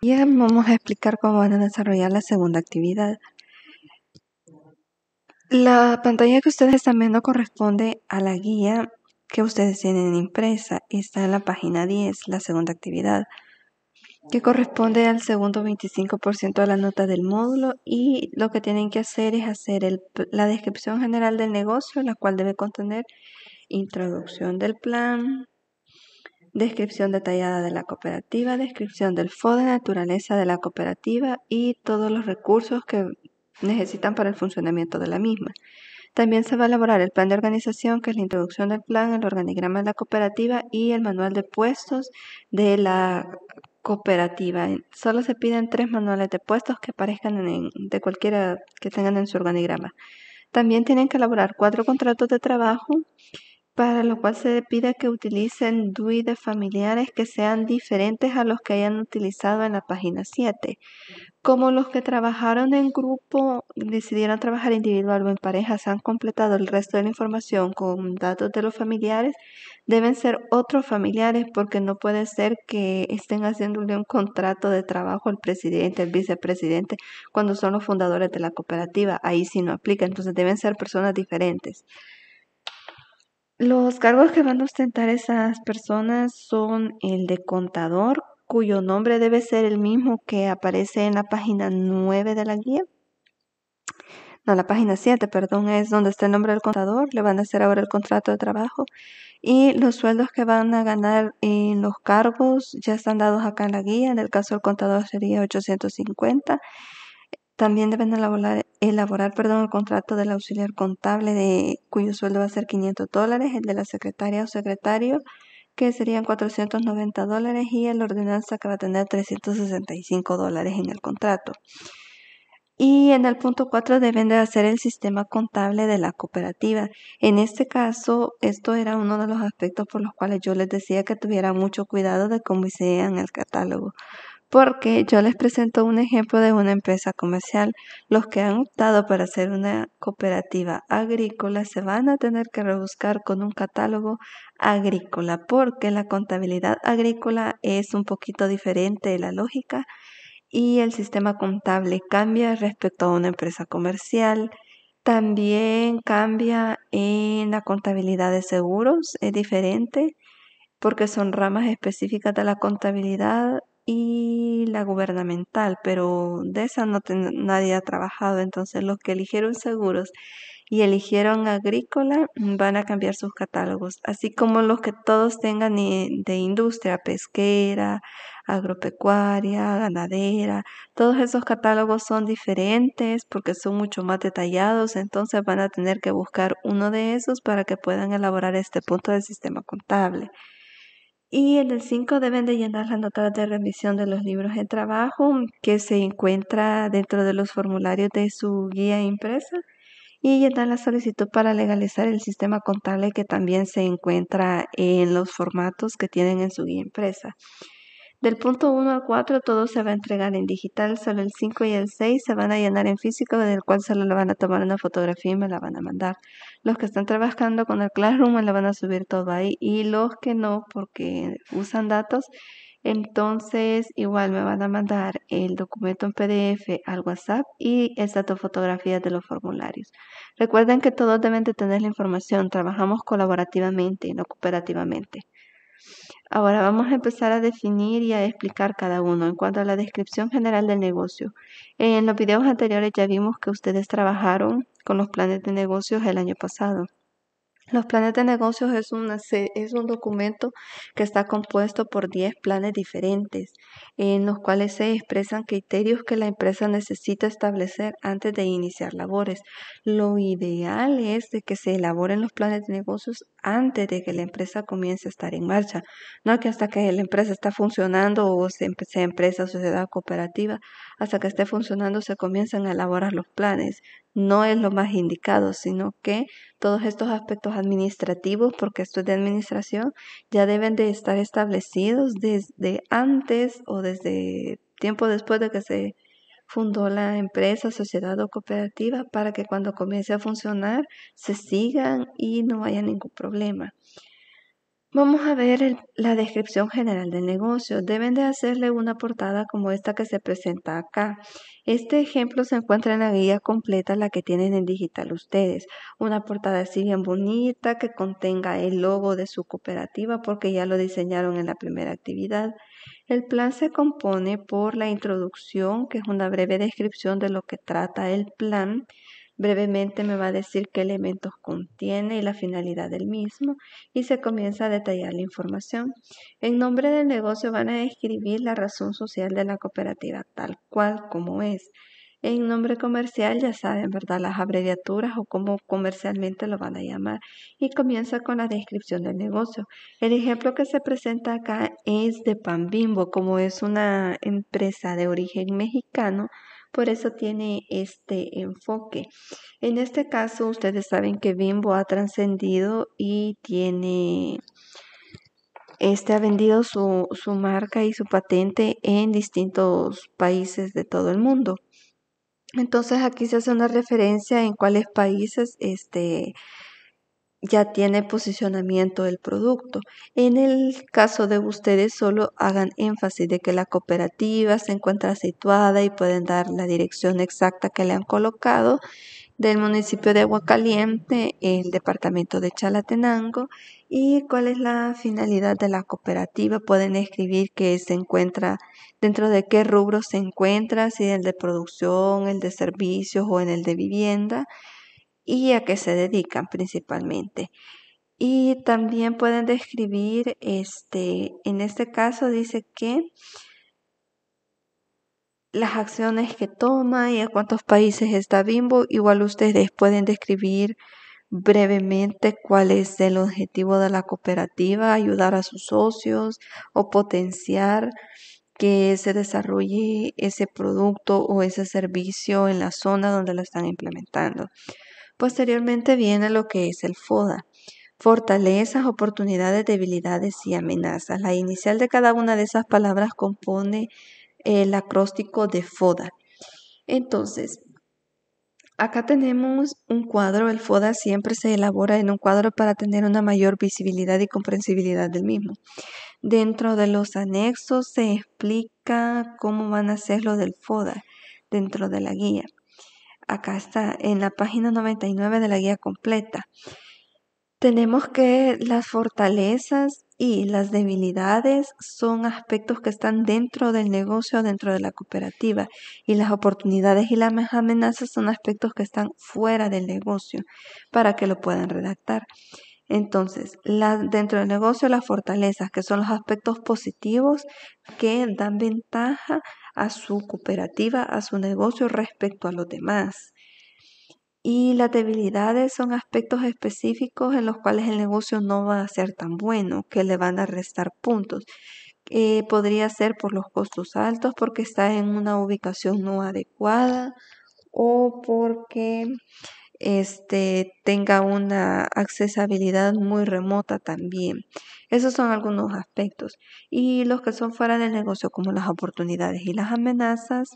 Ya vamos a explicar cómo van a desarrollar la segunda actividad. La pantalla que ustedes están viendo corresponde a la guía que ustedes tienen impresa está en la página 10, la segunda actividad, que corresponde al segundo 25% de la nota del módulo y lo que tienen que hacer es hacer la descripción general del negocio, la cual debe contener introducción del plan, descripción detallada de la cooperativa, descripción del fondo de naturaleza de la cooperativa y todos los recursos que necesitan para el funcionamiento de la misma. También se va a elaborar el plan de organización, que es la introducción del plan, el organigrama de la cooperativa y el manual de puestos de la cooperativa. Solo se piden tres manuales de puestos que aparezcan de cualquiera que tengan en su organigrama. También tienen que elaborar cuatro contratos de trabajo para lo cual se pide que utilicen DUI de familiares que sean diferentes a los que hayan utilizado en la página 7. Como los que trabajaron en grupo decidieron trabajar individual o en pareja, han completado el resto de la información con datos de los familiares, deben ser otros familiares porque no puede ser que estén haciéndole un contrato de trabajo al presidente, el vicepresidente, cuando son los fundadores de la cooperativa. Ahí sí no aplica, entonces deben ser personas diferentes. Los cargos que van a ostentar esas personas son el de contador, cuyo nombre debe ser el mismo que aparece en la página 9 de la guía. No, la página 7, perdón, es donde está el nombre del contador. Le van a hacer ahora el contrato de trabajo. Y los sueldos que van a ganar en los cargos ya están dados acá en la guía. En el caso del contador sería 850. También deben elaborar, elaborar perdón, el contrato del auxiliar contable de, cuyo sueldo va a ser 500 dólares, el de la secretaria o secretario que serían 490 dólares y el ordenanza que va a tener 365 dólares en el contrato. Y en el punto 4 deben de hacer el sistema contable de la cooperativa. En este caso, esto era uno de los aspectos por los cuales yo les decía que tuvieran mucho cuidado de cómo hicieran el catálogo, porque yo les presento un ejemplo de una empresa comercial. Los que han optado para hacer una cooperativa agrícola se van a tener que rebuscar con un catálogo agrícola porque la contabilidad agrícola es un poquito diferente de la lógica y el sistema contable cambia respecto a una empresa comercial. También cambia en la contabilidad de seguros, es diferente porque son ramas específicas de la contabilidad y la gubernamental, pero de esa no nadie ha trabajado, entonces los que eligieron seguros y eligieron agrícola mm, van a cambiar sus catálogos, así como los que todos tengan de industria pesquera, agropecuaria, ganadera, todos esos catálogos son diferentes porque son mucho más detallados, entonces van a tener que buscar uno de esos para que puedan elaborar este punto del sistema contable. Y en el 5 deben de llenar las notas de revisión de los libros de trabajo que se encuentra dentro de los formularios de su guía impresa y llenar la solicitud para legalizar el sistema contable que también se encuentra en los formatos que tienen en su guía impresa. Del punto 1 al 4 todo se va a entregar en digital, solo el 5 y el 6 se van a llenar en físico, del cual solo le van a tomar una fotografía y me la van a mandar. Los que están trabajando con el Classroom la van a subir todo ahí y los que no porque usan datos, entonces igual me van a mandar el documento en PDF al WhatsApp y estas dos fotografías de los formularios. Recuerden que todos deben de tener la información, trabajamos colaborativamente, no cooperativamente. Ahora vamos a empezar a definir y a explicar cada uno en cuanto a la descripción general del negocio. En los videos anteriores ya vimos que ustedes trabajaron con los planes de negocios el año pasado. Los planes de negocios es, es un documento que está compuesto por 10 planes diferentes, en los cuales se expresan criterios que la empresa necesita establecer antes de iniciar labores. Lo ideal es de que se elaboren los planes de negocios antes de que la empresa comience a estar en marcha. No que hasta que la empresa está funcionando o em-, sea empresa, sociedad cooperativa, hasta que esté funcionando se comienzan a elaborar los planes. No es lo más indicado, sino que todos estos aspectos administrativos, porque esto es de administración, ya deben de estar establecidos desde antes o desde tiempo después de que se fundó la empresa, sociedad o cooperativa para que cuando comience a funcionar se sigan y no haya ningún problema. Vamos a ver la descripción general del negocio. Deben de hacerle una portada como esta que se presenta acá. Este ejemplo se encuentra en la guía completa, la que tienen en digital ustedes. Una portada así bien bonita que contenga el logo de su cooperativa porque ya lo diseñaron en la primera actividad. El plan se compone por la introducción, que es una breve descripción de lo que trata el plan. Brevemente me va a decir qué elementos contiene y la finalidad del mismo y se comienza a detallar la información. En nombre del negocio van a escribir la razón social de la cooperativa tal cual como es. En nombre comercial ya saben, ¿verdad? Las abreviaturas o cómo comercialmente lo van a llamar. Y comienza con la descripción del negocio. El ejemplo que se presenta acá es de Pan Bimbo, como es una empresa de origen mexicano. Por eso tiene este enfoque. En este caso, ustedes saben que Bimbo ha trascendido y tiene este ha vendido su marca y su patente en distintos países de todo el mundo. Entonces aquí se hace una referencia en cuáles países este, ya tiene posicionamiento el producto. En el caso de ustedes, solo hagan énfasis de que la cooperativa se encuentra situada y pueden dar la dirección exacta que le han colocado del municipio de Aguacaliente, el departamento de Chalatenango, ¿Y cuál es la finalidad de la cooperativa? Pueden escribir que se encuentra, dentro de qué rubro se encuentra, si el de producción, el de servicios o en el de vivienda, y a qué se dedican principalmente. Y también pueden describir, este, en este caso dice que las acciones que toma y a cuántos países está Bimbo, igual ustedes pueden describir brevemente cuál es el objetivo de la cooperativa, ayudar a sus socios o potenciar que se desarrolle ese producto o ese servicio en la zona donde lo están implementando. Posteriormente viene lo que es el FODA. Fortalezas, oportunidades, debilidades y amenazas. La inicial de cada una de esas palabras compone el acróstico de FODA. Entonces, Acá tenemos un cuadro, el FODA siempre se elabora en un cuadro para tener una mayor visibilidad y comprensibilidad del mismo. Dentro de los anexos se explica cómo van a ser lo del FODA dentro de la guía. Acá está en la página 99 de la guía completa. Tenemos que las fortalezas y las debilidades son aspectos que están dentro del negocio, dentro de la cooperativa, y las oportunidades y las amenazas son aspectos que están fuera del negocio para que lo puedan redactar. Entonces, dentro del negocio, las fortalezas, que son los aspectos positivos que dan ventaja a su cooperativa, a su negocio respecto a los demás. Y las debilidades son aspectos específicos en los cuales el negocio no va a ser tan bueno, que le van a restar puntos. Eh, podría ser por los costos altos, porque está en una ubicación no adecuada o porque este, tenga una accesibilidad muy remota también. Esos son algunos aspectos. Y los que son fuera del negocio, como las oportunidades y las amenazas,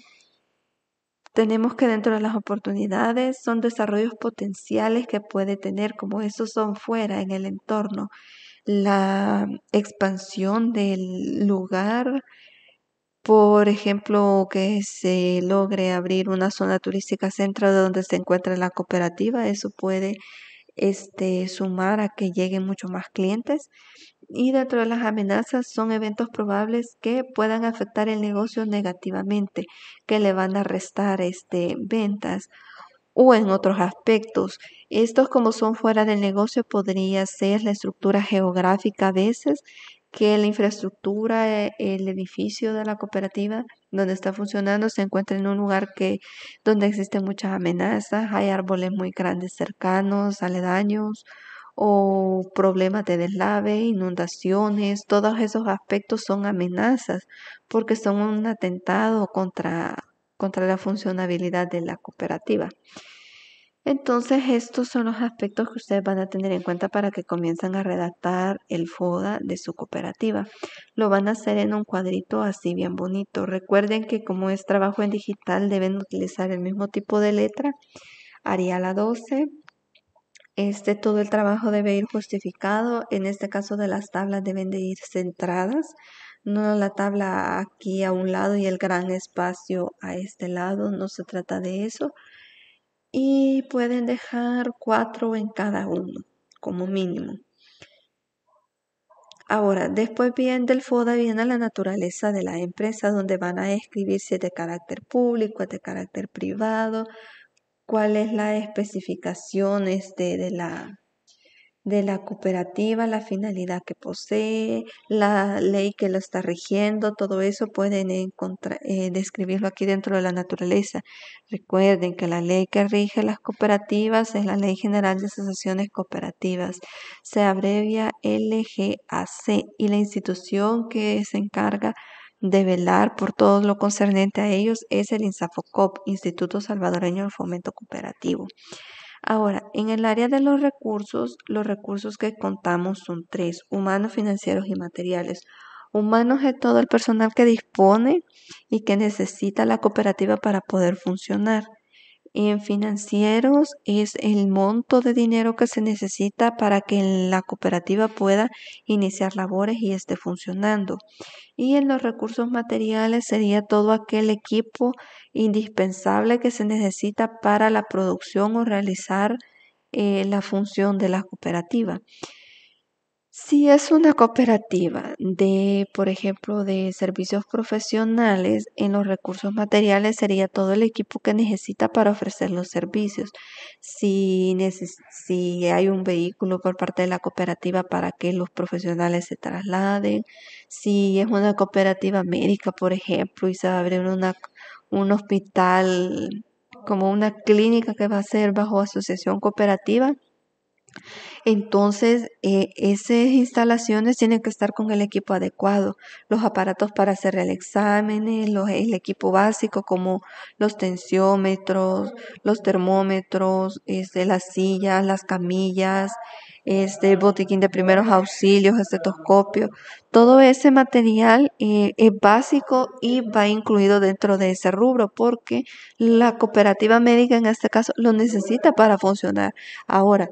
tenemos que dentro de las oportunidades son desarrollos potenciales que puede tener, como esos son fuera en el entorno, la expansión del lugar, por ejemplo, que se logre abrir una zona turística centro donde se encuentra la cooperativa, eso puede este, sumar a que lleguen muchos más clientes. Y dentro de las amenazas son eventos probables que puedan afectar el negocio negativamente, que le van a restar este, ventas o en otros aspectos. Estos como son fuera del negocio podría ser la estructura geográfica a veces, que la infraestructura, el edificio de la cooperativa donde está funcionando se encuentra en un lugar que donde existen muchas amenazas, hay árboles muy grandes cercanos, aledaños o problemas de deslave, inundaciones, todos esos aspectos son amenazas porque son un atentado contra, contra la funcionabilidad de la cooperativa. Entonces, estos son los aspectos que ustedes van a tener en cuenta para que comiencen a redactar el FODA de su cooperativa. Lo van a hacer en un cuadrito así bien bonito. Recuerden que como es trabajo en digital, deben utilizar el mismo tipo de letra. Haría la 12, este, todo el trabajo debe ir justificado, en este caso de las tablas deben de ir centradas, no la tabla aquí a un lado y el gran espacio a este lado, no se trata de eso. Y pueden dejar cuatro en cada uno, como mínimo. Ahora, después bien del FODA viene la naturaleza de la empresa, donde van a escribirse de carácter público, de carácter privado, cuál es la especificación este, de, la, cooperativa, la finalidad que posee, la ley que lo está rigiendo. todo eso pueden eh, describirlo aquí dentro de la naturaleza. Recuerden que la ley que rige las cooperativas es la Ley General de Asociaciones Cooperativas, se abrevia LGAC, y la institución que se encarga de velar por todo lo concernente a ellos es el INSAFOCOP, Instituto Salvadoreño del Fomento Cooperativo. Ahora, en el área de los recursos, los recursos que contamos son tres, humanos, financieros y materiales. Humanos es todo el personal que dispone y que necesita la cooperativa para poder funcionar. En financieros es el monto de dinero que se necesita para que la cooperativa pueda iniciar labores y esté funcionando. Y en los recursos materiales sería todo aquel equipo indispensable que se necesita para la producción o realizar eh, la función de la cooperativa. Si es una cooperativa de, por ejemplo, de servicios profesionales, en los recursos materiales sería todo el equipo que necesita para ofrecer los servicios. Si, hay un vehículo por parte de la cooperativa para que los profesionales se trasladen, si es una cooperativa médica, por ejemplo, y se va a abrir un hospital como una clínica que va a ser bajo asociación cooperativa, entonces, eh, esas instalaciones tienen que estar con el equipo adecuado, los aparatos para hacer el examen, eh, el equipo básico como los tensiómetros, los termómetros, este, las sillas, las camillas, el este, botiquín de primeros auxilios, estetoscopio. Todo ese material eh, es básico y va incluido dentro de ese rubro porque la cooperativa médica en este caso lo necesita para funcionar. Ahora,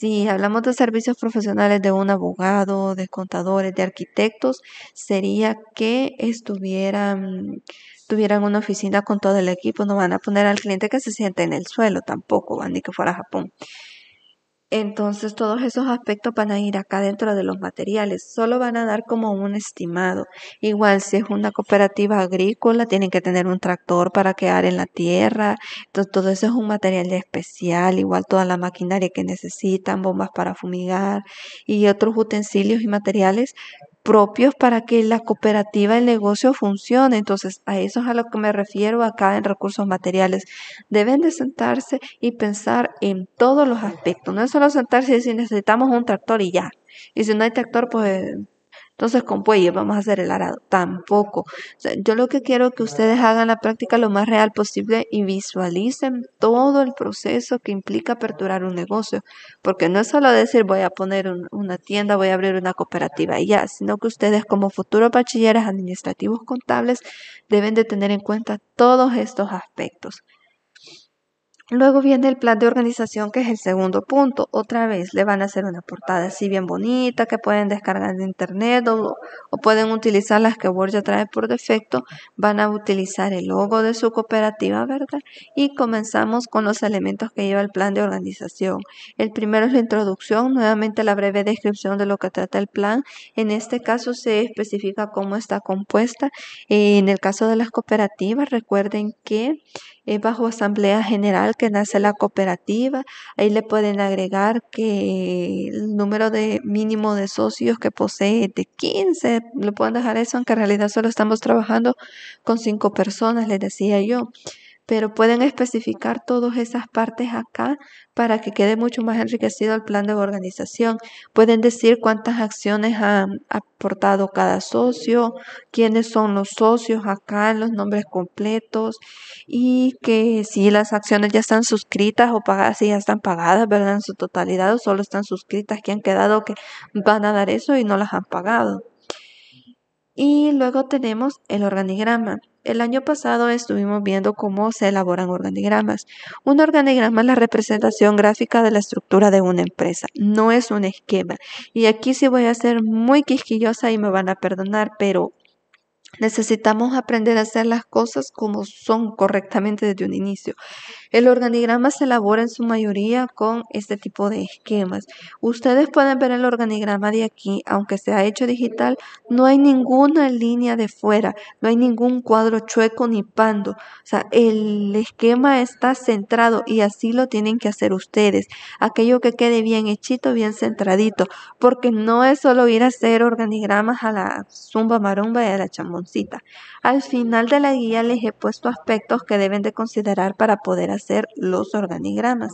si hablamos de servicios profesionales de un abogado, de contadores, de arquitectos, sería que estuvieran tuvieran una oficina con todo el equipo, no van a poner al cliente que se siente en el suelo tampoco, van ni que fuera a Japón. Entonces todos esos aspectos van a ir acá dentro de los materiales, solo van a dar como un estimado. Igual si es una cooperativa agrícola, tienen que tener un tractor para quedar en la tierra, entonces todo eso es un material especial, igual toda la maquinaria que necesitan, bombas para fumigar y otros utensilios y materiales propios para que la cooperativa, el negocio funcione. Entonces, a eso es a lo que me refiero acá en recursos materiales. Deben de sentarse y pensar en todos los aspectos. No es solo sentarse y decir necesitamos un tractor y ya. Y si no hay tractor, pues entonces con bueyes vamos a hacer el arado. Tampoco. yo lo que quiero que ustedes hagan la práctica lo más real posible y visualicen todo el proceso que implica aperturar un negocio. Porque no es solo decir voy a poner una tienda, voy a abrir una cooperativa y ya, sino que ustedes como futuros bachilleres administrativos contables deben de tener en cuenta todos estos aspectos. Luego viene el plan de organización, que es el segundo punto. Otra vez le van a hacer una portada así bien bonita que pueden descargar de internet o, pueden utilizar las que Word ya trae por defecto. Van a utilizar el logo de su cooperativa, ¿verdad? Y comenzamos con los elementos que lleva el plan de organización. El primero es la introducción, nuevamente la breve descripción de lo que trata el plan. En este caso se especifica cómo está compuesta. En el caso de las cooperativas, recuerden que eh, bajo asamblea general que nace la cooperativa. Ahí le pueden agregar que el número de mínimo de socios que posee de 15. Le pueden dejar eso, aunque en realidad solo estamos trabajando con cinco personas, les decía yo pero pueden especificar todas esas partes acá para que quede mucho más enriquecido el plan de organización. Pueden decir cuántas acciones ha aportado cada socio, quiénes son los socios acá, los nombres completos y que si las acciones ya están suscritas o pagadas, si ya están pagadas, ¿verdad? En su totalidad o solo están suscritas, que han quedado que van a dar eso y no las han pagado. Y luego tenemos el organigrama. El año pasado estuvimos viendo cómo se elaboran organigramas. Un organigrama es la representación gráfica de la estructura de una empresa, no es un esquema. Y aquí sí voy a ser muy quisquillosa y me van a perdonar, pero necesitamos aprender a hacer las cosas como son correctamente desde un inicio. El organigrama se elabora en su mayoría con este tipo de esquemas. Ustedes pueden ver el organigrama de aquí, aunque se ha hecho digital, no hay ninguna línea de fuera, no hay ningún cuadro chueco ni pando. O sea, el esquema está centrado y así lo tienen que hacer ustedes. Aquello que quede bien hechito, bien centradito, porque no es solo ir a hacer organigramas a la zumba marumba y a la chamoncita. Al final de la guía les he puesto aspectos que deben de considerar para poder hacer hacer los organigramas.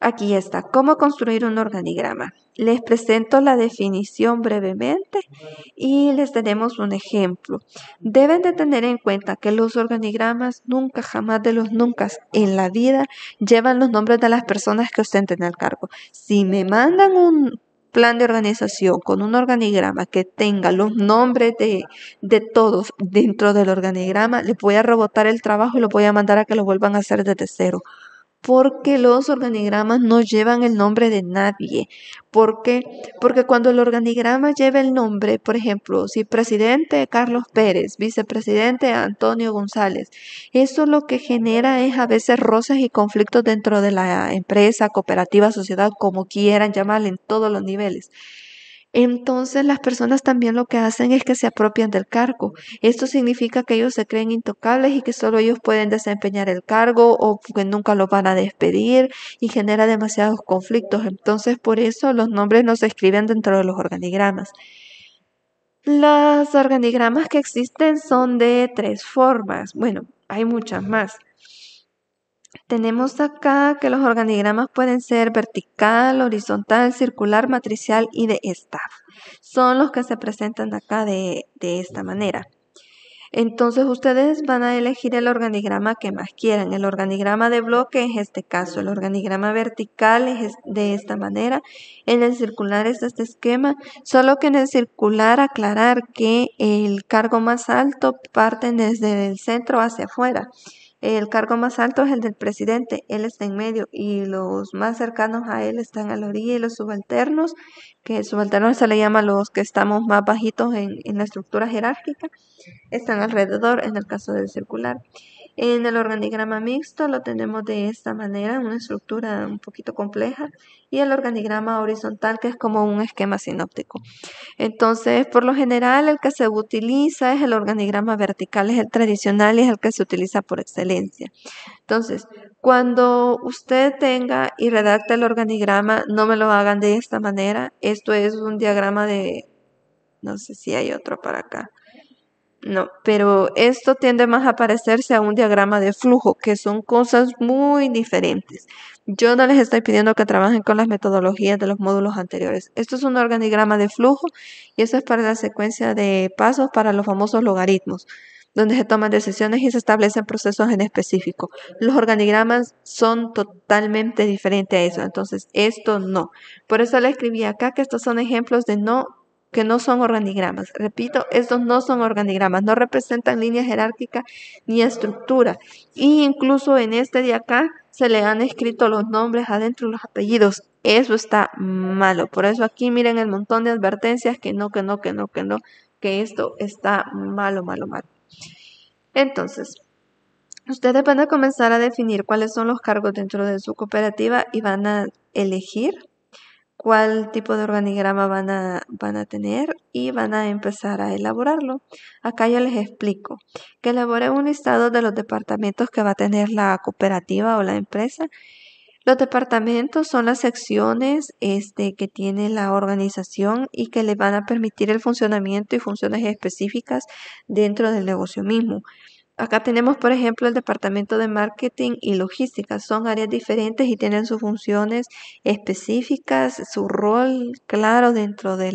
Aquí está, cómo construir un organigrama. Les presento la definición brevemente y les tenemos un ejemplo. Deben de tener en cuenta que los organigramas nunca, jamás de los nunca en la vida llevan los nombres de las personas que ostenten el cargo. Si me mandan un plan de organización, con un organigrama que tenga los nombres de, de todos dentro del organigrama, les voy a rebotar el trabajo y lo voy a mandar a que lo vuelvan a hacer desde cero porque los organigramas no llevan el nombre de nadie. ¿Por qué? Porque cuando el organigrama lleva el nombre, por ejemplo, si presidente Carlos Pérez, vicepresidente Antonio González, eso lo que genera es a veces roces y conflictos dentro de la empresa, cooperativa, sociedad, como quieran llamarle en todos los niveles. Entonces las personas también lo que hacen es que se apropian del cargo. Esto significa que ellos se creen intocables y que solo ellos pueden desempeñar el cargo o que nunca lo van a despedir y genera demasiados conflictos. Entonces por eso los nombres no se escriben dentro de los organigramas. Los organigramas que existen son de tres formas. Bueno, hay muchas más. Tenemos acá que los organigramas pueden ser vertical, horizontal, circular, matricial y de staff. Son los que se presentan acá de, esta manera. Entonces ustedes van a elegir el organigrama que más quieran. El organigrama de bloque es este caso, el organigrama vertical es de esta manera, en el circular es este esquema, solo que en el circular aclarar que el cargo más alto parte desde el centro hacia afuera el cargo más alto es el del presidente, él está en medio y los más cercanos a él están a la orilla y los subalternos, que subalternos se le llama los que estamos más bajitos en, en la estructura jerárquica, están alrededor en el caso del circular. En el organigrama mixto lo tenemos de esta manera, una estructura un poquito compleja, y el organigrama horizontal que es como un esquema sinóptico. Entonces, por lo general, el que se utiliza es el organigrama vertical, es el tradicional y es el que se utiliza por excelencia. Entonces, cuando usted tenga y redacte el organigrama, no me lo hagan de esta manera. Esto es un diagrama de, no sé si hay otro para acá. No, pero esto tiende más a parecerse a un diagrama de flujo, que son cosas muy diferentes. Yo no les estoy pidiendo que trabajen con las metodologías de los módulos anteriores. Esto es un organigrama de flujo y eso es para la secuencia de pasos para los famosos logaritmos, donde se toman decisiones y se establecen procesos en específico. Los organigramas son totalmente diferentes a eso, entonces esto no. Por eso le escribí acá que estos son ejemplos de no que no son organigramas. Repito, estos no son organigramas, no representan línea jerárquica ni estructura. Y incluso en este de acá se le han escrito los nombres adentro de los apellidos. Eso está malo. Por eso aquí miren el montón de advertencias que no, que no, que no, que no, que esto está malo, malo, malo. Entonces, ustedes van a comenzar a definir cuáles son los cargos dentro de su cooperativa y van a elegir cuál tipo de organigrama van a, van a tener y van a empezar a elaborarlo. Acá yo les explico que elaboré un listado de los departamentos que va a tener la cooperativa o la empresa. Los departamentos son las secciones este, que tiene la organización y que le van a permitir el funcionamiento y funciones específicas dentro del negocio mismo. Acá tenemos, por ejemplo, el departamento de marketing y logística. Son áreas diferentes y tienen sus funciones específicas, su rol claro dentro de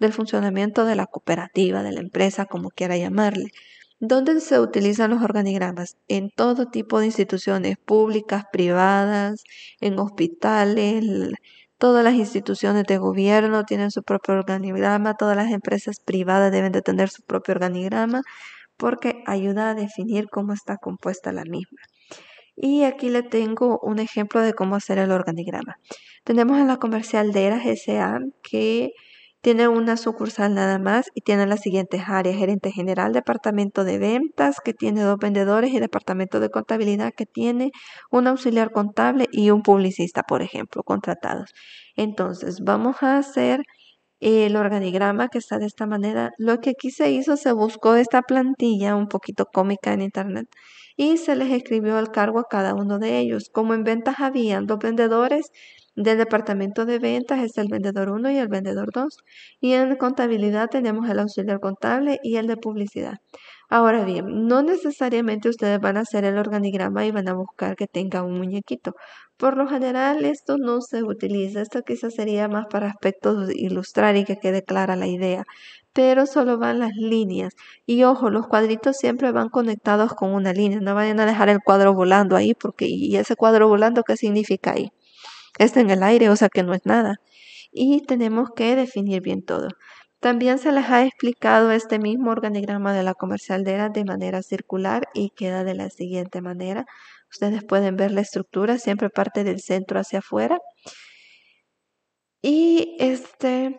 del funcionamiento de la cooperativa, de la empresa, como quiera llamarle. ¿Dónde se utilizan los organigramas? En todo tipo de instituciones públicas, privadas, en hospitales, Todas las instituciones de gobierno tienen su propio organigrama, todas las empresas privadas deben de tener su propio organigrama, porque ayuda a definir cómo está compuesta la misma. Y aquí le tengo un ejemplo de cómo hacer el organigrama. Tenemos a la comercial de Eras S.A. que tiene una sucursal nada más y tiene las siguientes áreas. Gerente general, departamento de ventas que tiene dos vendedores y departamento de contabilidad que tiene un auxiliar contable y un publicista, por ejemplo, contratados. Entonces, vamos a hacer el organigrama que está de esta manera. Lo que aquí se hizo, se buscó esta plantilla un poquito cómica en internet y se les escribió el cargo a cada uno de ellos. Como en ventas habían dos vendedores, del departamento de ventas es el vendedor 1 y el vendedor 2. Y en contabilidad tenemos el auxiliar contable y el de publicidad. Ahora bien, no necesariamente ustedes van a hacer el organigrama y van a buscar que tenga un muñequito. Por lo general esto no se utiliza, esto quizás sería más para aspectos ilustrar y que quede clara la idea, pero solo van las líneas. Y ojo, los cuadritos siempre van conectados con una línea, no vayan a dejar el cuadro volando ahí porque ¿y ese cuadro volando qué significa ahí? está en el aire, o sea que no es nada. Y tenemos que definir bien todo. También se les ha explicado este mismo organigrama de la comercialdera de manera circular y queda de la siguiente manera. Ustedes pueden ver la estructura, siempre parte del centro hacia afuera. Y este,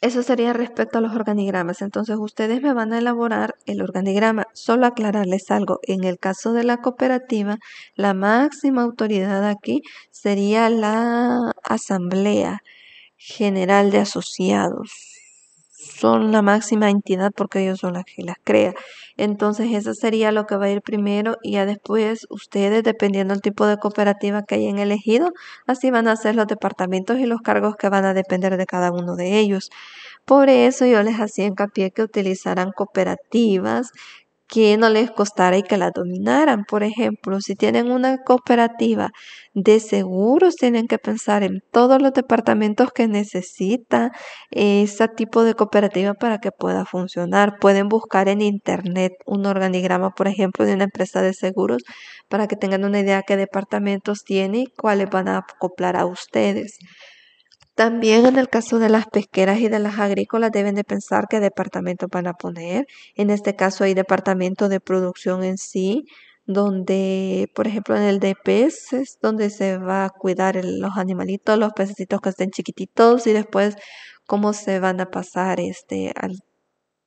eso sería respecto a los organigramas. Entonces ustedes me van a elaborar el organigrama. Solo aclararles algo. En el caso de la cooperativa, la máxima autoridad aquí sería la Asamblea General de Asociados son la máxima entidad porque ellos son las que las crea. Entonces eso sería lo que va a ir primero y ya después ustedes, dependiendo del tipo de cooperativa que hayan elegido, así van a ser los departamentos y los cargos que van a depender de cada uno de ellos. Por eso yo les hacía hincapié que utilizaran cooperativas que no les costara y que la dominaran. Por ejemplo, si tienen una cooperativa de seguros, tienen que pensar en todos los departamentos que necesita eh, ese tipo de cooperativa para que pueda funcionar. Pueden buscar en internet un organigrama, por ejemplo, de una empresa de seguros para que tengan una idea qué departamentos tiene y cuáles van a acoplar a ustedes. También en el caso de las pesqueras y de las agrícolas deben de pensar qué departamento van a poner. En este caso hay departamento de producción en sí, donde, por ejemplo, en el de peces, donde se va a cuidar los animalitos, los pececitos que estén chiquititos y después cómo se van a pasar este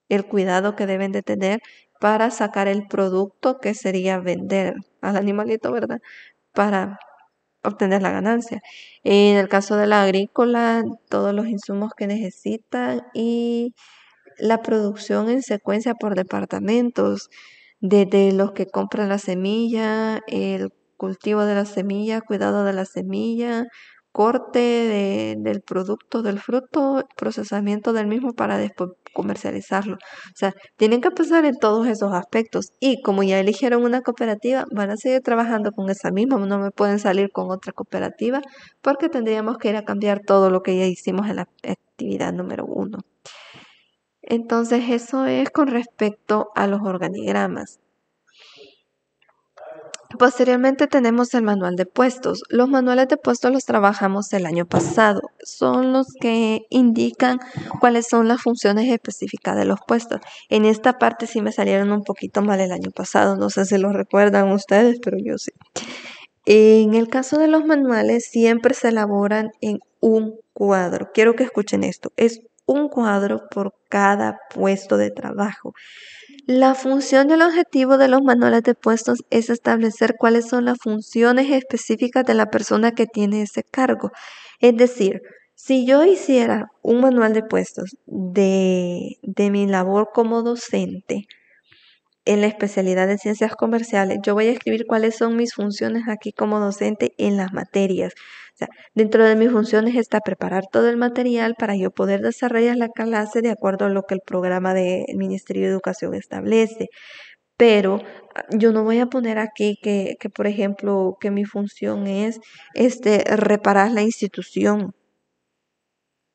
el cuidado que deben de tener para sacar el producto que sería vender al animalito, ¿verdad? Para obtener la ganancia. En el caso de la agrícola, todos los insumos que necesitan y la producción en secuencia por departamentos, desde los que compran la semilla, el cultivo de la semilla, cuidado de la semilla, corte del producto, del fruto, procesamiento del mismo para después comercializarlo. O sea, tienen que pensar en todos esos aspectos y como ya eligieron una cooperativa, van a seguir trabajando con esa misma, no me pueden salir con otra cooperativa porque tendríamos que ir a cambiar todo lo que ya hicimos en la actividad número uno. Entonces, eso es con respecto a los organigramas. Posteriormente tenemos el manual de puestos. Los manuales de puestos los trabajamos el año pasado. Son los que indican cuáles son las funciones específicas de los puestos. En esta parte sí me salieron un poquito mal el año pasado. No sé si lo recuerdan ustedes, pero yo sí. En el caso de los manuales siempre se elaboran en un cuadro. Quiero que escuchen esto. Es un cuadro por cada puesto de trabajo. La función y el objetivo de los manuales de puestos es establecer cuáles son las funciones específicas de la persona que tiene ese cargo. Es decir, si yo hiciera un manual de puestos de, mi labor como docente en la especialidad de ciencias comerciales, yo voy a escribir cuáles son mis funciones aquí como docente en las materias dentro de mis funciones está preparar todo el material para yo poder desarrollar la clase de acuerdo a lo que el programa del Ministerio de Educación establece. Pero ah, yo no voy a poner aquí que, por ejemplo, que mi función es este, reparar la institución.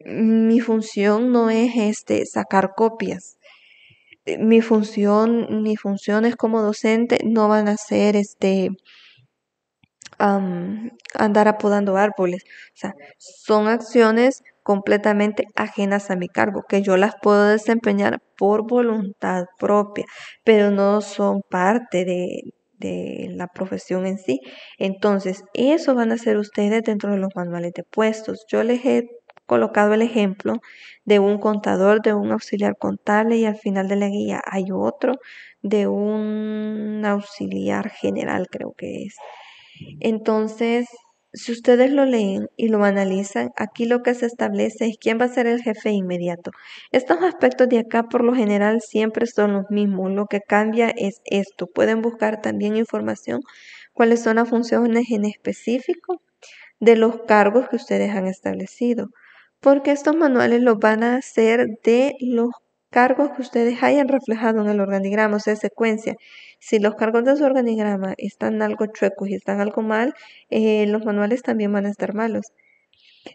Mi función no es este, sacar copias mi función, mis funciones como docente no van a ser este andar apodando árboles. O sea, son acciones completamente ajenas a mi cargo, que yo las puedo desempeñar por voluntad propia, pero no son parte de, de la profesión en sí. Entonces, eso van a ser ustedes dentro de los manuales de puestos. Yo les he colocado el ejemplo de un contador, de un auxiliar contable y al final de la guía hay otro de un auxiliar general, creo que es. Entonces, si ustedes lo leen y lo analizan, aquí lo que se establece es quién va a ser el jefe inmediato. Estos aspectos de acá por lo general siempre son los mismos, lo que cambia es esto. Pueden buscar también información cuáles son las funciones en específico de los cargos que ustedes han establecido, porque estos manuales los van a hacer de los cargos que ustedes hayan reflejado en el organigrama, o sea, secuencia. Si los cargos de su organigrama están algo chuecos y están algo mal, eh, los manuales también van a estar malos.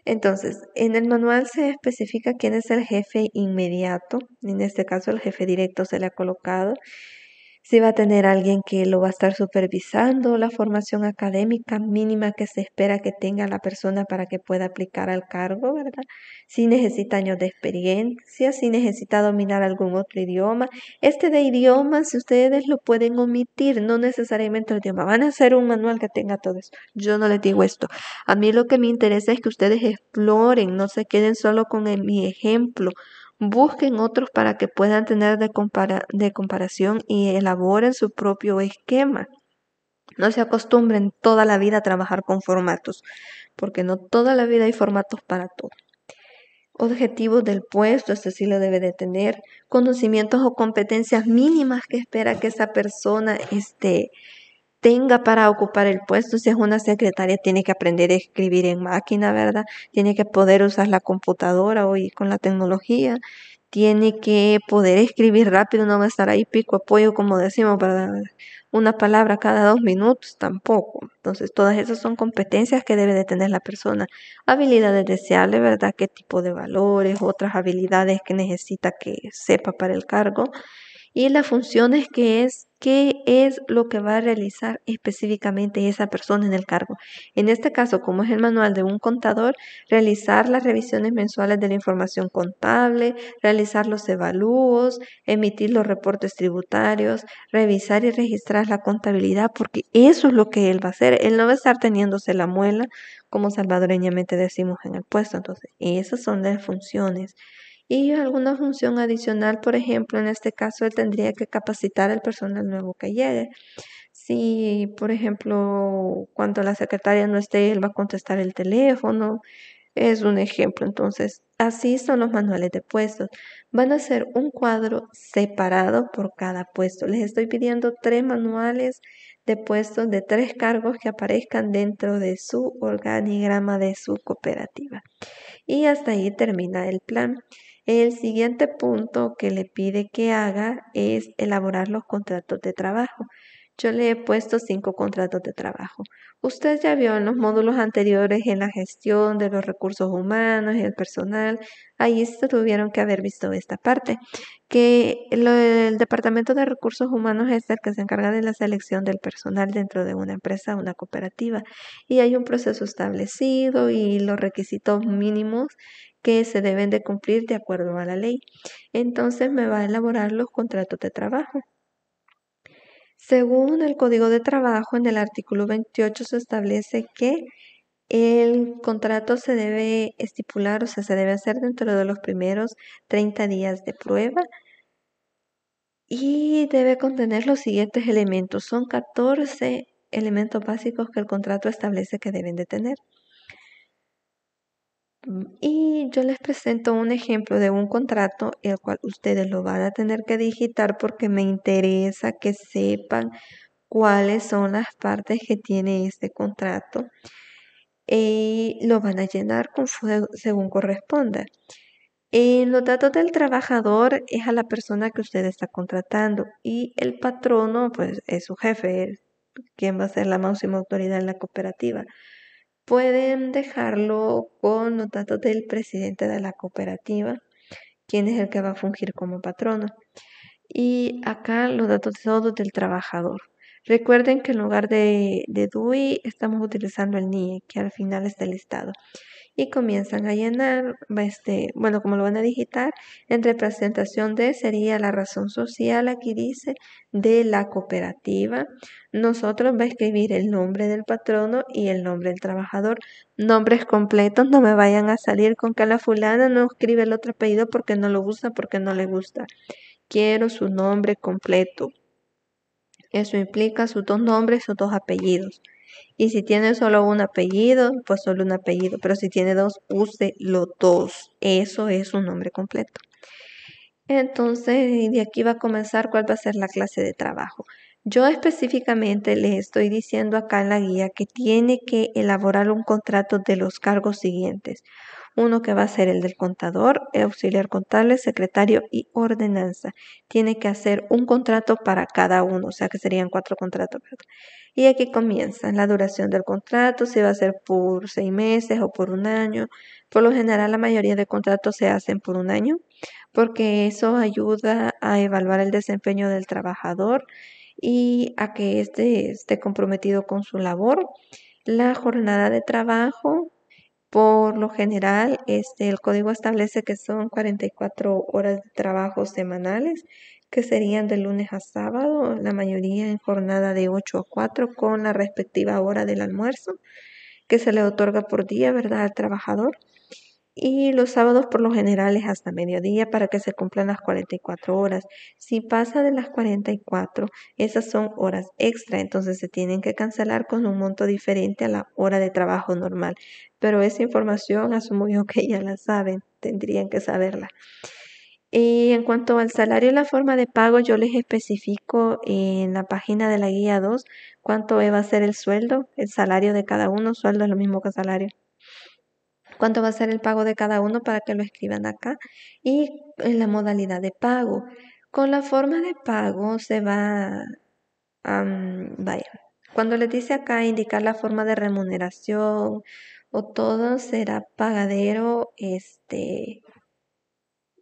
Entonces, en el manual se especifica quién es el jefe inmediato, en este caso el jefe directo se le ha colocado si va a tener alguien que lo va a estar supervisando, la formación académica mínima que se espera que tenga la persona para que pueda aplicar al cargo, ¿verdad? Si necesita años de experiencia, si necesita dominar algún otro idioma. Este de idiomas, si ustedes lo pueden omitir, no necesariamente el idioma. Van a hacer un manual que tenga todo eso. Yo no les digo esto. A mí lo que me interesa es que ustedes exploren, no se queden solo con mi ejemplo busquen otros para que puedan tener de, comparación y elaboren su propio esquema. No se acostumbren toda la vida a trabajar con formatos, porque no toda la vida hay formatos para todo. Objetivos del puesto, este sí lo debe de tener. Conocimientos o competencias mínimas que espera que esa persona esté, tenga para ocupar el puesto. Si es una secretaria, tiene que aprender a escribir en máquina, ¿verdad? Tiene que poder usar la computadora hoy con la tecnología. Tiene que poder escribir rápido, no va a estar ahí pico apoyo, como decimos, ¿verdad? Una palabra cada dos minutos tampoco. Entonces, todas esas son competencias que debe de tener la persona. Habilidades deseables, ¿verdad? ¿Qué tipo de valores, otras habilidades que necesita que sepa para el cargo? Y las funciones que es qué es lo que va a realizar específicamente esa persona en el cargo. En este caso, como es el manual de un contador, realizar las revisiones mensuales de la información contable, realizar los evalúos, emitir los reportes tributarios, revisar y registrar la contabilidad, porque eso es lo que él va a hacer. Él no va a estar teniéndose la muela, como salvadoreñamente decimos en el puesto. Entonces, esas son las funciones y alguna función adicional, por ejemplo, en este caso él tendría que capacitar al personal nuevo que llegue. Si, por ejemplo, cuando la secretaria no esté, él va a contestar el teléfono, es un ejemplo. Entonces, así son los manuales de puestos. Van a ser un cuadro separado por cada puesto. Les estoy pidiendo tres manuales de puestos de tres cargos que aparezcan dentro de su organigrama de su cooperativa. Y hasta ahí termina el plan. El siguiente punto que le pide que haga es elaborar los contratos de trabajo. Yo le he puesto cinco contratos de trabajo. Usted ya vio en los módulos anteriores en la gestión de los recursos humanos y el personal, ahí se tuvieron que haber visto esta parte, que el Departamento de Recursos Humanos es el que se encarga de la selección del personal dentro de una empresa, una cooperativa, y hay un proceso establecido y los requisitos mínimos que se deben de cumplir de acuerdo a la ley. Entonces me va a elaborar los contratos de trabajo. Según el Código de Trabajo, en el artículo 28 se establece que el contrato se debe estipular, o sea, se debe hacer dentro de los primeros 30 días de prueba y debe contener los siguientes elementos. Son 14 elementos básicos que el contrato establece que deben de tener. Y yo les presento un ejemplo de un contrato, el cual ustedes lo van a tener que digitar porque me interesa que sepan cuáles son las partes que tiene este contrato. Y eh, lo van a llenar según corresponda. los datos del trabajador es a la persona que usted está contratando y el patrono pues es su jefe, quien va a ser la máxima autoridad en la cooperativa. Pueden dejarlo con los datos del presidente de la cooperativa, quien es el que va a fungir como patrono. Y acá los datos de todos del trabajador. Recuerden que en lugar de, de DUI estamos utilizando el NIE, que al final es del listado y comienzan a llenar, este, bueno, como lo van a digitar, en representación de sería la razón social, aquí dice, de la cooperativa. Nosotros va a escribir el nombre del patrono y el nombre del trabajador. Nombres completos, no me vayan a salir con que la fulana no escribe el otro apellido porque no lo gusta, porque no le gusta. Quiero su nombre completo. Eso implica sus dos nombres, sus dos apellidos. Y si tiene solo un apellido, pues solo un apellido. Pero si tiene dos, use los dos. Eso es un nombre completo. Entonces, de aquí va a comenzar cuál va a ser la clase de trabajo. Yo específicamente le estoy diciendo acá en la guía que tiene que elaborar un contrato de los cargos siguientes. Uno que va a ser el del contador, auxiliar contable, secretario y ordenanza. Tiene que hacer un contrato para cada uno, o sea que serían cuatro contratos. Y aquí comienza la duración del contrato, si va a ser por seis meses o por un año. Por lo general la mayoría de contratos se hacen por un año porque eso ayuda a evaluar el desempeño del trabajador y a que éste esté comprometido con su labor. La jornada de trabajo, por lo general, este, el código establece que son 44 horas de trabajo semanales que serían de lunes a sábado, la mayoría en jornada de 8 a 4 con la respectiva hora del almuerzo que se le otorga por día, ¿verdad?, al trabajador. Y los sábados por lo general es hasta mediodía para que se cumplan las 44 horas. Si pasa de las 44, esas son horas extra, entonces se tienen que cancelar con un monto diferente a la hora de trabajo normal. Pero esa información asumo yo que ya la saben, tendrían que saberla. Y en cuanto al salario y la forma de pago, yo les especifico en la página de la guía 2 cuánto va a ser el sueldo, el salario de cada uno, sueldo es lo mismo que salario. Cuánto va a ser el pago de cada uno para que lo escriban acá y en la modalidad de pago. Con la forma de pago se va, a... vaya, cuando les dice acá indicar la forma de remuneración o todo será pagadero, este,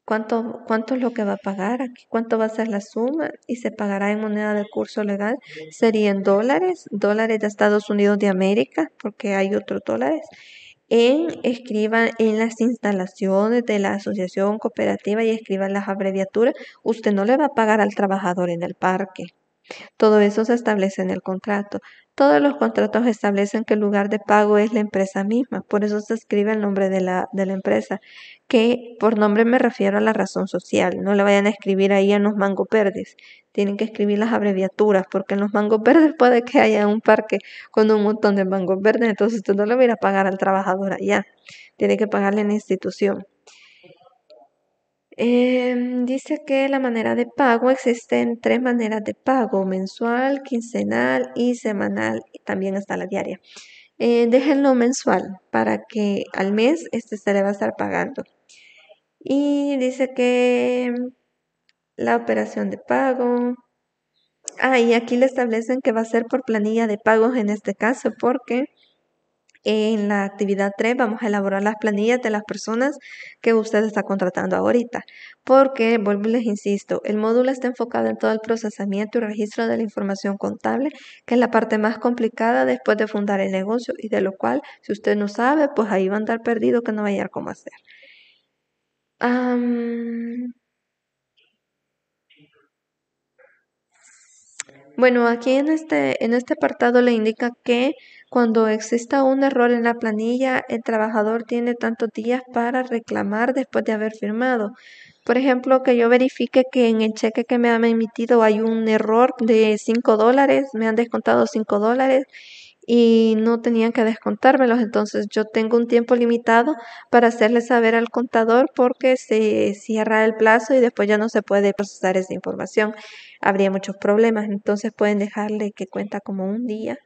cuánto, cuánto es lo que va a pagar, aquí cuánto va a ser la suma y se pagará en moneda de curso legal. Serían dólares, dólares de Estados Unidos de América, porque hay otros dólares. En, escriban en las instalaciones de la asociación cooperativa y escriban las abreviaturas. Usted no le va a pagar al trabajador en el parque. Todo eso se establece en el contrato. Todos los contratos establecen que el lugar de pago es la empresa misma, por eso se escribe el nombre de la, empresa, que por nombre me refiero a la razón social, no le vayan a escribir ahí a los mangos verdes, tienen que escribir las abreviaturas, porque en los mangos verdes puede que haya un parque con un montón de mangos verdes, entonces usted no le va a ir a pagar al trabajador allá, tiene que pagarle en la institución. Em, dice que la manera de pago existen tres maneras de pago, mensual, quincenal y semanal. también está la diaria. Eh, déjenlo mensual para que al mes este se le va a estar pagando. Y dice que la operación de pago. Ah, y aquí le establecen que va a ser por planilla de pagos en este caso porque en la actividad 3 vamos a elaborar las planillas de las personas que usted está contratando ahorita, porque, vuelvo y les insisto, el módulo está enfocado en todo el procesamiento y registro de la información contable, que es la parte más complicada después de fundar el negocio y de lo cual, si usted no sabe, pues ahí va a andar perdido que no vaya a cómo hacer. Bueno, aquí en este, en este apartado le indica que cuando exista un error en la planilla, el trabajador tiene tantos días para reclamar después de haber firmado. Por ejemplo, que yo verifique que en el cheque que me han emitido hay un error de 5 dólares, me han descontado 5 dólares y no tenían que descontármelos. Entonces yo tengo un tiempo limitado para hacerle saber al contador porque se cierra el plazo y después ya no se puede procesar esa información. Habría muchos problemas. Entonces pueden dejarle que cuenta como un día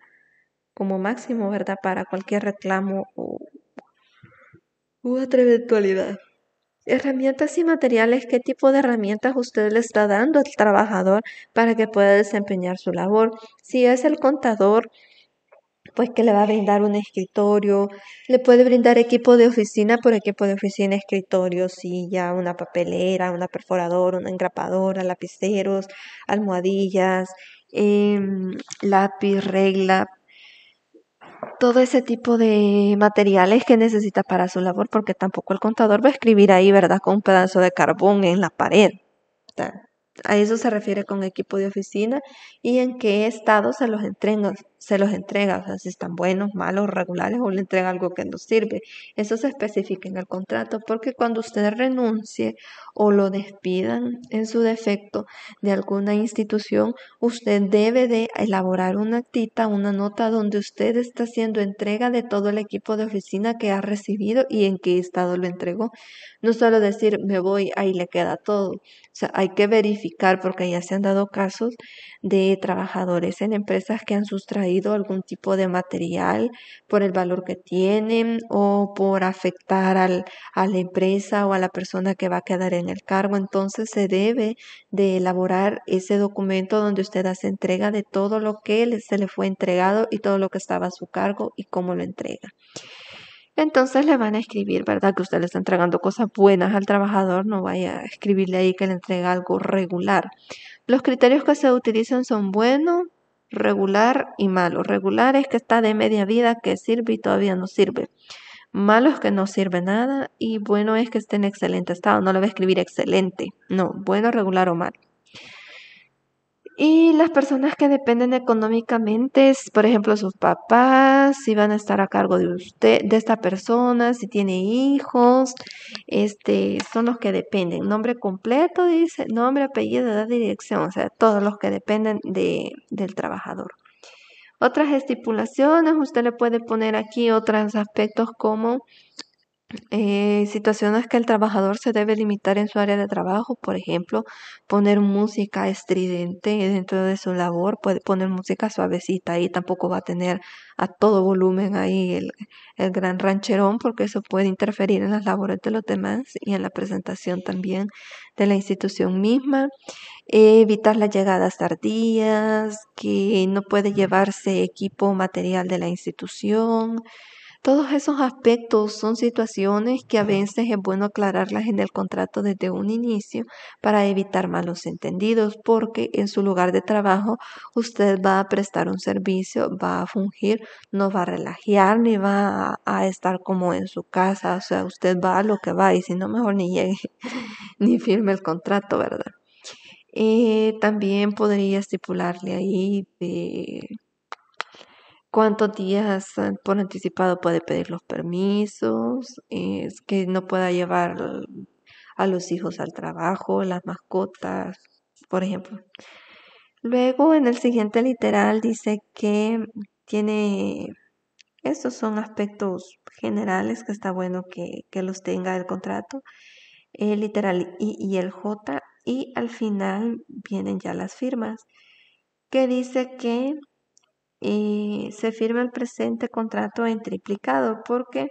como máximo, ¿verdad? Para cualquier reclamo o, u otra eventualidad. Herramientas y materiales, ¿qué tipo de herramientas usted le está dando al trabajador para que pueda desempeñar su labor? Si es el contador, pues que le va a brindar un escritorio, le puede brindar equipo de oficina por equipo de oficina, escritorio, silla, una papelera, una perforadora, una engrapadora, lapiceros, almohadillas, em, lápiz, regla, todo ese tipo de materiales que necesita para su labor, porque tampoco el contador va a escribir ahí, ¿verdad?, con un pedazo de carbón en la pared. A eso se refiere con equipo de oficina y en qué estado se los entregan se los entrega, o sea, si están buenos, malos, regulares o le entrega algo que no sirve. Eso se especifica en el contrato porque cuando usted renuncie o lo despidan en su defecto de alguna institución, usted debe de elaborar una actita, una nota donde usted está haciendo entrega de todo el equipo de oficina que ha recibido y en qué estado lo entregó. No solo decir me voy, ahí le queda todo. O sea, hay que verificar porque ya se han dado casos de trabajadores en empresas que han sustraído algún tipo de material por el valor que tienen o por afectar a la empresa o a la persona que va a quedar en el cargo. Entonces se debe de elaborar ese documento donde usted hace entrega de todo lo que se le fue entregado y todo lo que estaba a su cargo y cómo lo entrega. Entonces le van a escribir, ¿verdad? Que usted le está entregando cosas buenas al trabajador, no vaya a escribirle ahí que le entrega algo regular. Los criterios que se utilizan son buenos, regular y malo. Regular es que está de media vida, que sirve y todavía no sirve. Malo es que no sirve nada y bueno es que esté en excelente estado. No lo voy a escribir excelente. No, bueno, regular o mal. Y las personas que dependen económicamente, por ejemplo, sus papás, si van a estar a cargo de usted, de esta persona, si tiene hijos, este, son los que dependen. Nombre completo, dice, nombre, apellido, edad, dirección, o sea, todos los que dependen de, del trabajador. Otras estipulaciones, usted le puede poner aquí otros aspectos como eh, situaciones que el trabajador se debe limitar en su área de trabajo, por ejemplo, poner música estridente dentro de su labor, puede poner música suavecita y tampoco va a tener a todo volumen ahí el, gran rancherón porque eso puede interferir en las labores de los demás y en la presentación también de la institución misma. evitar las llegadas tardías, que no puede llevarse equipo material de la institución. Todos esos aspectos son situaciones que a veces es bueno aclararlas en el contrato desde un inicio para evitar malos entendidos, porque en su lugar de trabajo usted va a prestar un servicio, va a fungir, no va a relajar ni va a, estar como en su casa, o sea, usted va a lo que va y si no, mejor ni llegue ni firme el contrato, ¿verdad? Eh, también podría estipularle ahí de eh, cuántos días por anticipado puede pedir los permisos, es que no pueda llevar a los hijos al trabajo, las mascotas, por ejemplo. Luego en el siguiente literal dice que tiene, estos son aspectos generales que está bueno que, que los tenga el contrato, el literal I y el J, y al final vienen ya las firmas, que dice que y se firma el presente contrato en triplicado porque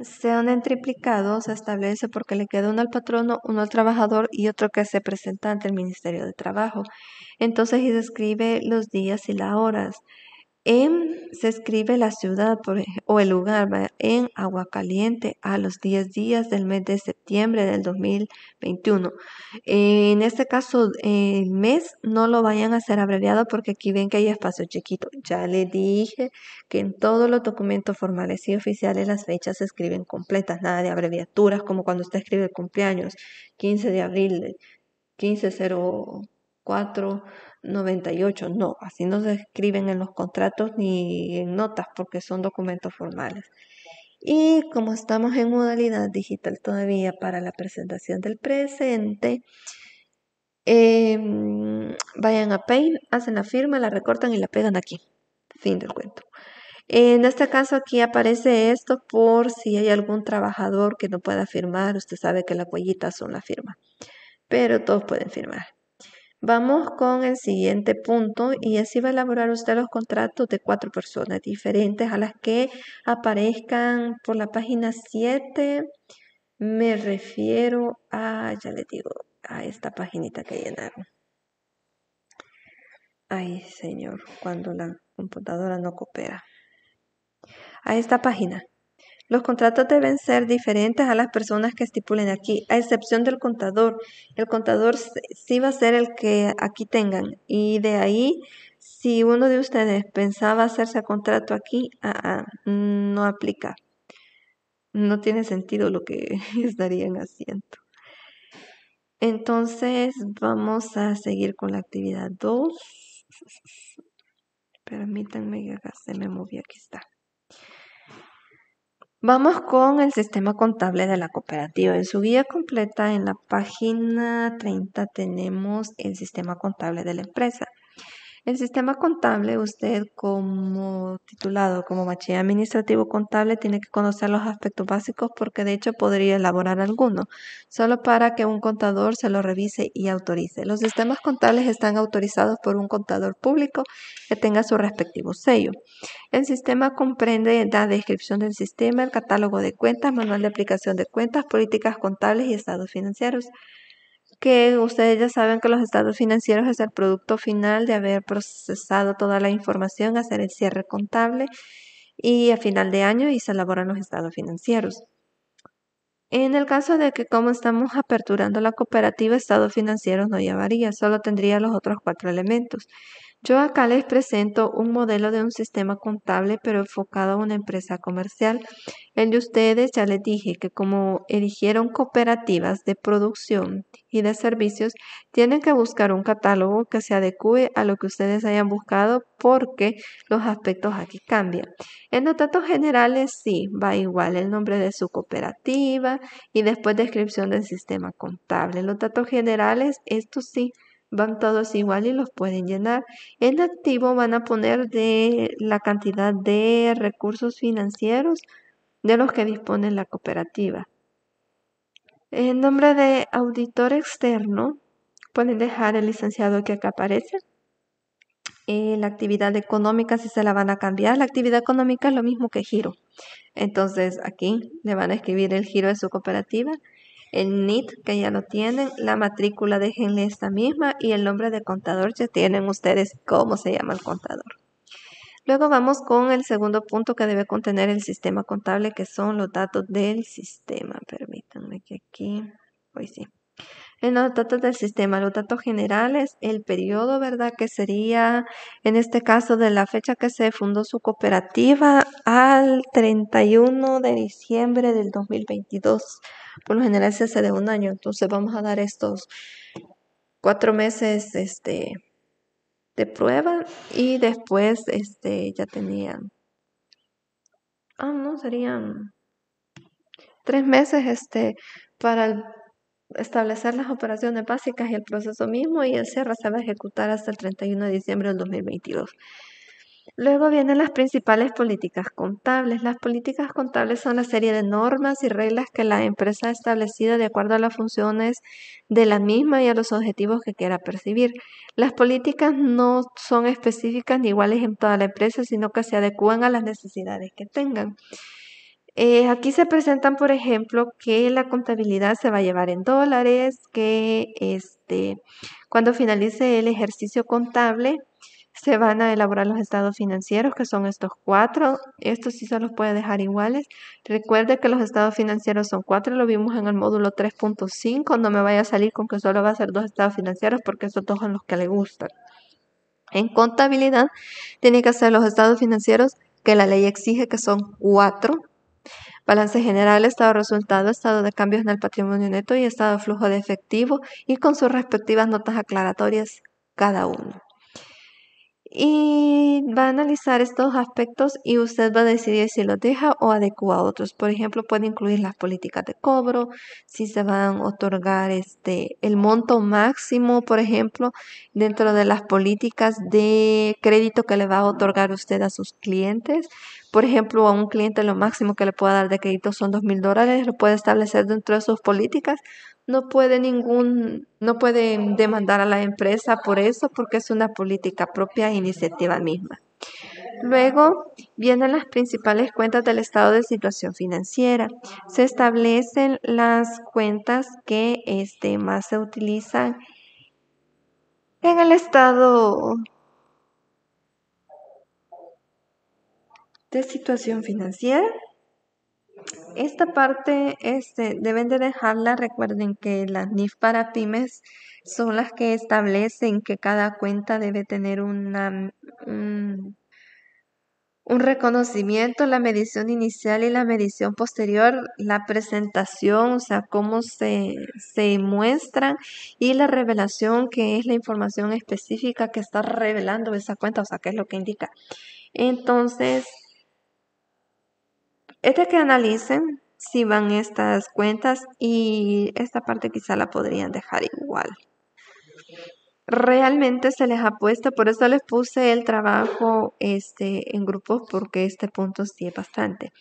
sean en triplicado se establece porque le queda uno al patrono, uno al trabajador y otro que es ante del Ministerio de Trabajo. Entonces, se describe los días y las horas. En se escribe la ciudad o el lugar en Agua Caliente a los 10 días del mes de septiembre del 2021. en este caso, el mes no lo vayan a hacer abreviado porque aquí ven que hay espacio chiquito. Ya le dije que en todos los documentos formales y oficiales las fechas se escriben completas, nada de abreviaturas como cuando usted escribe el cumpleaños, 15 de abril, 1504 98. No, así no se escriben en los contratos ni en notas porque son documentos formales. Y como estamos en modalidad digital todavía para la presentación del presente, em, vayan a Paint, hacen la firma, la recortan y la pegan aquí. Fin del cuento. En este caso aquí aparece esto por si hay algún trabajador que no pueda firmar. Usted sabe que las huellitas son la firma, pero todos pueden firmar. Vamos con el siguiente punto y así va a elaborar usted los contratos de cuatro personas diferentes a las que aparezcan por la página 7. Me refiero a, ya le digo, a esta paginita que llenaron. Ay, señor, cuando la computadora no coopera. A esta página. Los contratos deben ser diferentes a las personas que estipulen aquí, a excepción del contador. El contador sí va a ser el que aquí tengan. Y de ahí, si uno de ustedes pensaba hacerse contrato aquí, ah, ah, no aplica. No tiene sentido lo que estarían haciendo. Entonces, vamos a seguir con la actividad 2. Permítanme que acá se me movió. Aquí está. Vamos con el sistema contable de la cooperativa. En su guía completa, en la página 30, tenemos el sistema contable de la empresa. El sistema contable, usted como titulado, como bachiller administrativo contable, tiene que conocer los aspectos básicos porque de hecho podría elaborar alguno, solo para que un contador se lo revise y autorice. Los sistemas contables están autorizados por un contador público que tenga su respectivo sello. El sistema comprende la descripción del sistema, el catálogo de cuentas, manual de aplicación de cuentas, políticas contables y estados financieros que ustedes ya saben que los estados financieros es el producto final de haber procesado toda la información, hacer el cierre contable y a final de año y se elaboran los estados financieros. En el caso de que como estamos aperturando la cooperativa, estados financieros no llevaría, solo tendría los otros cuatro elementos. Yo acá les presento un modelo de un sistema contable pero enfocado a una empresa comercial. El de ustedes ya les dije que como eligieron cooperativas de producción y de servicios, tienen que buscar un catálogo que se adecue a lo que ustedes hayan buscado porque los aspectos aquí cambian. En los datos generales sí, va igual el nombre de su cooperativa y después descripción del sistema contable. En los datos generales, esto sí van todos igual y los pueden llenar. En activo van a poner de la cantidad de recursos financieros de los que dispone la cooperativa. En nombre de auditor externo, pueden dejar el licenciado que acá aparece. Eh, la actividad económica, si se la van a cambiar, la actividad económica es lo mismo que giro. Entonces aquí le van a escribir el giro de su cooperativa el NIT, que ya lo tienen, la matrícula déjenle e esta misma y el nombre de contador ya tienen ustedes cómo se llama el contador. Luego vamos con el segundo punto que debe contener el sistema contable, que son los datos del sistema. Permítanme que aquí, hoy sí. En los datos del sistema, los datos generales, el periodo, ¿verdad? Que sería, en este caso, de la fecha que se fundó su cooperativa al 31 de diciembre del 2022. Por lo general se hace de un año, entonces vamos a dar estos cuatro meses este, de prueba y después este, ya tenían, ah, no, serían tres meses este, para el establecer las operaciones básicas y el proceso mismo y el cierre se va a ejecutar hasta el 31 de diciembre del 2022. Luego vienen las principales políticas contables. Las políticas contables son la serie de normas y reglas que la empresa ha establecido de acuerdo a las funciones de la misma y a los objetivos que quiera percibir. Las políticas no son específicas ni iguales en toda la empresa, sino que se adecúan a las necesidades que tengan. Eh, aquí se presentan, por ejemplo, que la contabilidad se va a llevar en dólares, que este, cuando finalice el ejercicio contable se van a elaborar los estados financieros, que son estos cuatro. Estos sí se los puede dejar iguales. Recuerde que los estados financieros son cuatro, lo vimos en el módulo 3.5. No me vaya a salir con que solo va a ser dos estados financieros porque esos dos son los que le gustan. En contabilidad tiene que ser los estados financieros que la ley exige que son cuatro Balance general, estado de resultado, estado de cambios en el patrimonio neto y estado de flujo de efectivo y con sus respectivas notas aclaratorias cada uno. Y va a analizar estos aspectos y usted va a decidir si los deja o adecua a otros. Por ejemplo, puede incluir las políticas de cobro, si se van a otorgar este, el monto máximo, por ejemplo, dentro de las políticas de crédito que le va a otorgar usted a sus clientes. Por ejemplo, a un cliente lo máximo que le pueda dar de crédito son dos mil dólares, lo puede establecer dentro de sus políticas. No puede ningún, no puede demandar a la empresa por eso, porque es una política propia e iniciativa misma. Luego vienen las principales cuentas del estado de situación financiera. Se establecen las cuentas que este, más se utilizan en el estado de situación financiera. Esta parte este, deben de dejarla. Recuerden que las NIF para pymes son las que establecen que cada cuenta debe tener una, un, reconocimiento, la medición inicial y la medición posterior, la presentación, o sea, cómo se, se muestran y la revelación, que es la información específica que está revelando esa cuenta, o sea, qué es lo que indica. Entonces, es que analicen si van estas cuentas y esta parte quizá la podrían dejar igual. Realmente se les apuesta, por eso les puse el trabajo este, en grupos porque este punto sí es bastante.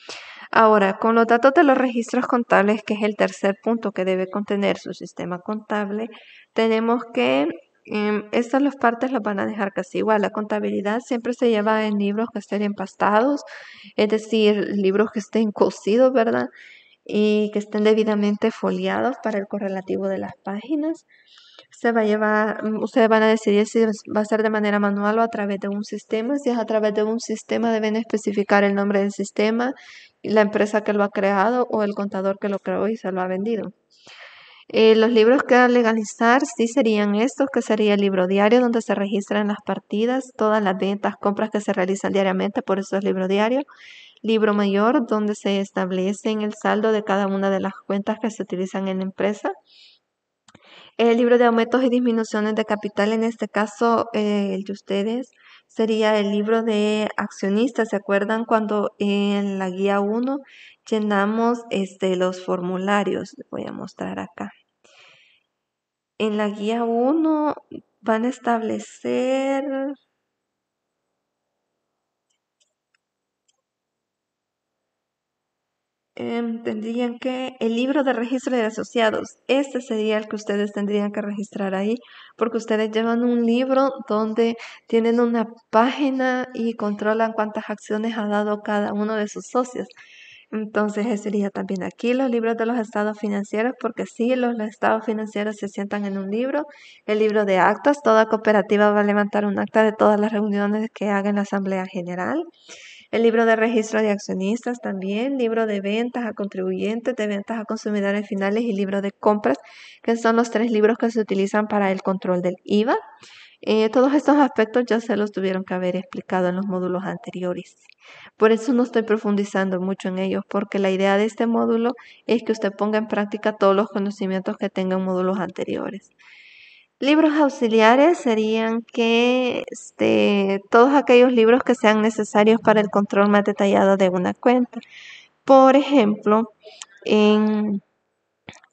Ahora, con los datos de los registros contables, que es el tercer punto que debe contener su sistema contable, tenemos que Em, estas las partes las van a dejar casi igual. La contabilidad siempre se lleva en libros que estén empastados, es decir, libros que estén cosidos, ¿verdad? Y que estén debidamente foliados para el correlativo de las páginas. Se va a llevar, mm, ustedes van a decidir si va a ser de manera manual o a través de un sistema. Si es a través de un sistema, deben especificar el nombre del sistema, la empresa que lo ha creado o el contador que lo creó y se lo ha vendido. Eh, los libros que a legalizar sí serían estos, que sería el libro diario donde se registran las partidas, todas las ventas, compras que se realizan diariamente por eso es libro diario. Libro mayor donde se establece el saldo de cada una de las cuentas que se utilizan en la empresa. El libro de aumentos y disminuciones de capital, en este caso eh, el de ustedes, sería el libro de accionistas. ¿Se acuerdan cuando en la guía 1 llenamos este, los formularios? Les voy a mostrar acá en la guía 1 van a establecer em, tendrían que el libro de registro de asociados, este sería el que ustedes tendrían que registrar ahí, porque ustedes llevan un libro donde tienen una página y controlan cuántas acciones ha dado cada uno de sus socios. Entonces, sería también aquí los libros de los estados financieros, porque sí, los, los estados financieros se sientan en un libro, el libro de actas, toda cooperativa va a levantar un acta de todas las reuniones que haga en la Asamblea General, el libro de registro de accionistas también, libro de ventas a contribuyentes, de ventas a consumidores finales y libro de compras, que son los tres libros que se utilizan para el control del IVA. Eh, todos estos aspectos ya se los tuvieron que haber explicado en los módulos anteriores. Por eso no estoy profundizando mucho en ellos, porque la idea de este módulo es que usted ponga en práctica todos los conocimientos que tenga en módulos anteriores. Libros auxiliares serían que este, todos aquellos libros que sean necesarios para el control más detallado de una cuenta. Por ejemplo, en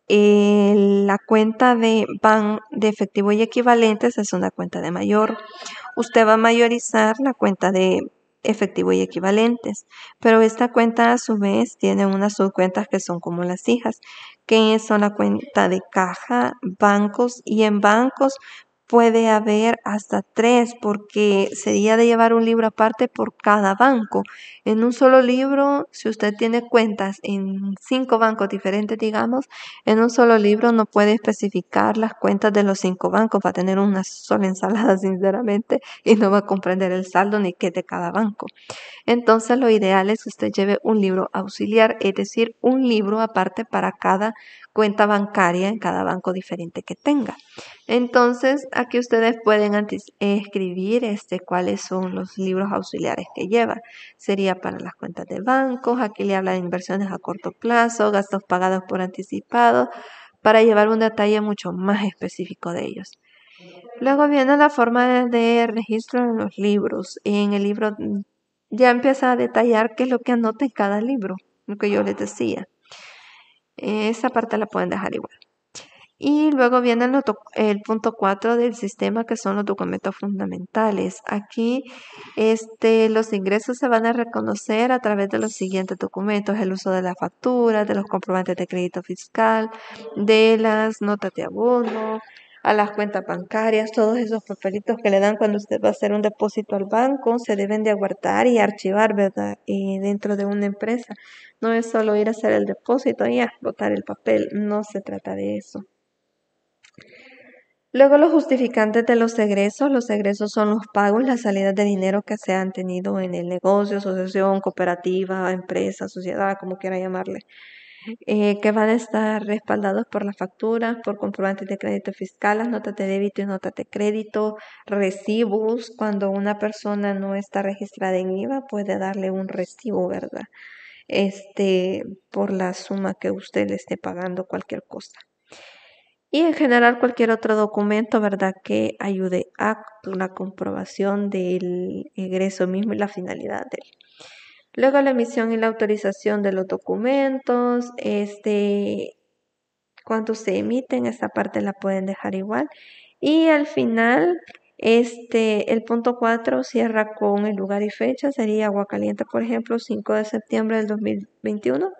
eh, la cuenta de BAN de efectivo y equivalentes es una cuenta de mayor. Usted va a mayorizar la cuenta de efectivo y equivalentes, pero esta cuenta a su vez tiene unas subcuentas que son como las hijas, que son la cuenta de caja, bancos y en bancos puede haber hasta tres porque sería de llevar un libro aparte por cada banco. En un solo libro, si usted tiene cuentas en cinco bancos diferentes, digamos, en un solo libro no puede especificar las cuentas de los cinco bancos. Va a tener una sola ensalada, sinceramente, y no va a comprender el saldo ni qué de cada banco. Entonces, lo ideal es que usted lleve un libro auxiliar, es decir, un libro aparte para cada cuenta bancaria en cada banco diferente que tenga. Entonces, aquí ustedes pueden escribir este, cuáles son los libros auxiliares que lleva. Sería para las cuentas de bancos, aquí le habla de inversiones a corto plazo, gastos pagados por anticipado, para llevar un detalle mucho más específico de ellos. Luego viene la forma de registro en los libros. y En el libro ya empieza a detallar qué es lo que anota en cada libro, lo que yo les decía. Esa parte la pueden dejar igual. Y luego viene el, punto 4 del sistema que son los documentos fundamentales. Aquí este, los ingresos se van a reconocer a través de los siguientes documentos. El uso de la factura, de los comprobantes de crédito fiscal, de las notas de abono, a las cuentas bancarias, todos esos papelitos que le dan cuando usted va a hacer un depósito al banco, se deben de aguardar y archivar, ¿verdad? dentro de una empresa. No es solo ir a hacer el depósito y a botar el papel, no se trata de eso. Luego los justificantes de los egresos. Los egresos son los pagos, las salidas de dinero que se han tenido en el negocio, asociación, cooperativa, empresa, sociedad, como quiera llamarle. Eh, que van a estar respaldados por las facturas, por comprobantes de crédito fiscal, las notas de débito y notas de crédito, recibos. Cuando una persona no está registrada en IVA, puede darle un recibo, ¿verdad? Este, por la suma que usted le esté pagando cualquier cosa. Y en general cualquier otro documento, ¿verdad? Que ayude a la comprobación del egreso mismo y la finalidad de él. Luego la emisión y la autorización de los documentos, este, se emiten, esta parte la pueden dejar igual. Y al final, este, el punto 4 cierra con el lugar y fecha, sería Caliente, por ejemplo, 5 de septiembre del 2021.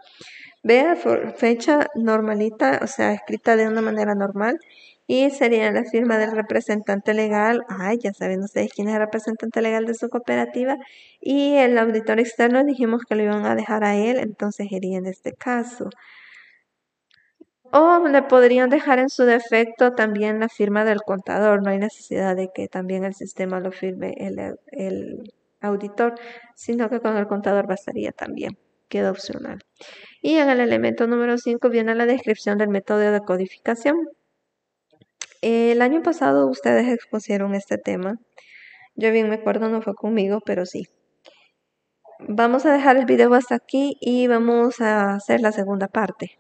Vea fecha normalita, o sea, escrita de una manera normal y sería la firma del representante legal, ah ya saben ustedes quién es el representante legal de su cooperativa, y el auditor externo dijimos que lo iban a dejar a él, entonces iría en este caso. O le podrían dejar en su defecto también la firma del contador, no hay necesidad de que también el sistema lo firme el, el auditor, sino que con el contador bastaría también queda opcional. Y en el elemento número 5 viene la descripción del método de codificación. El año pasado ustedes expusieron este tema. Yo bien me acuerdo, no fue conmigo, pero sí. Vamos a dejar el video hasta aquí y vamos a hacer la segunda parte.